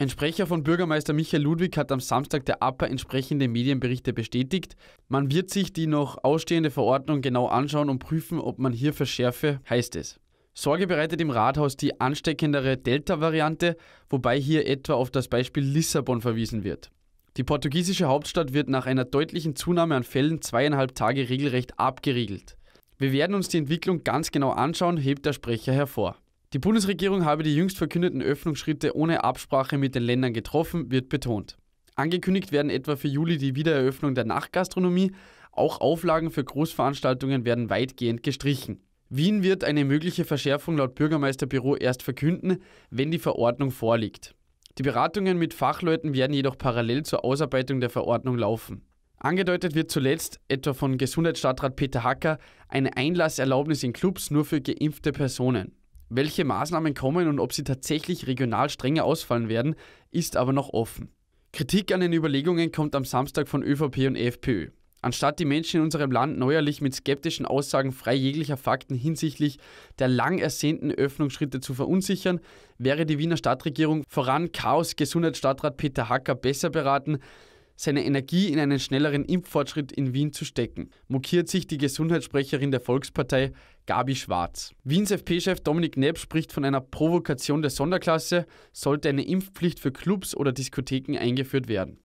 Ein Sprecher von Bürgermeister Michael Ludwig hat am Samstag der APA entsprechende Medienberichte bestätigt. Man wird sich die noch ausstehende Verordnung genau anschauen und prüfen, ob man hier verschärfe, heißt es. Sorge bereitet im Rathaus die ansteckendere Delta-Variante, wobei hier etwa auf das Beispiel Lissabon verwiesen wird. Die portugiesische Hauptstadt wird nach einer deutlichen Zunahme an Fällen zweieinhalb Tage regelrecht abgeriegelt. Wir werden uns die Entwicklung ganz genau anschauen, hebt der Sprecher hervor. Die Bundesregierung habe die jüngst verkündeten Öffnungsschritte ohne Absprache mit den Ländern getroffen, wird betont. Angekündigt werden etwa für Juli die Wiedereröffnung der Nachtgastronomie, auch Auflagen für Großveranstaltungen werden weitgehend gestrichen. Wien wird eine mögliche Verschärfung laut Bürgermeisterbüro erst verkünden, wenn die Verordnung vorliegt. Die Beratungen mit Fachleuten werden jedoch parallel zur Ausarbeitung der Verordnung laufen. Angedeutet wird zuletzt, etwa von Gesundheitsstadtrat Peter Hacker, eine Einlasserlaubnis in Clubs nur für geimpfte Personen. Welche Maßnahmen kommen und ob sie tatsächlich regional strenger ausfallen werden, ist aber noch offen. Kritik an den Überlegungen kommt am Samstag von ÖVP und FPÖ. Anstatt die Menschen in unserem Land neuerlich mit skeptischen Aussagen frei jeglicher Fakten hinsichtlich der lang ersehnten Öffnungsschritte zu verunsichern, wäre die Wiener Stadtregierung voran Chaos Gesundheitsstadtrat Peter Hacker besser beraten, seine Energie in einen schnelleren Impffortschritt in Wien zu stecken, mokiert sich die Gesundheitssprecherin der Volkspartei Gabi Schwarz. Wiens FP-Chef Dominik Nepp spricht von einer Provokation der Sonderklasse, sollte eine Impfpflicht für Clubs oder Diskotheken eingeführt werden.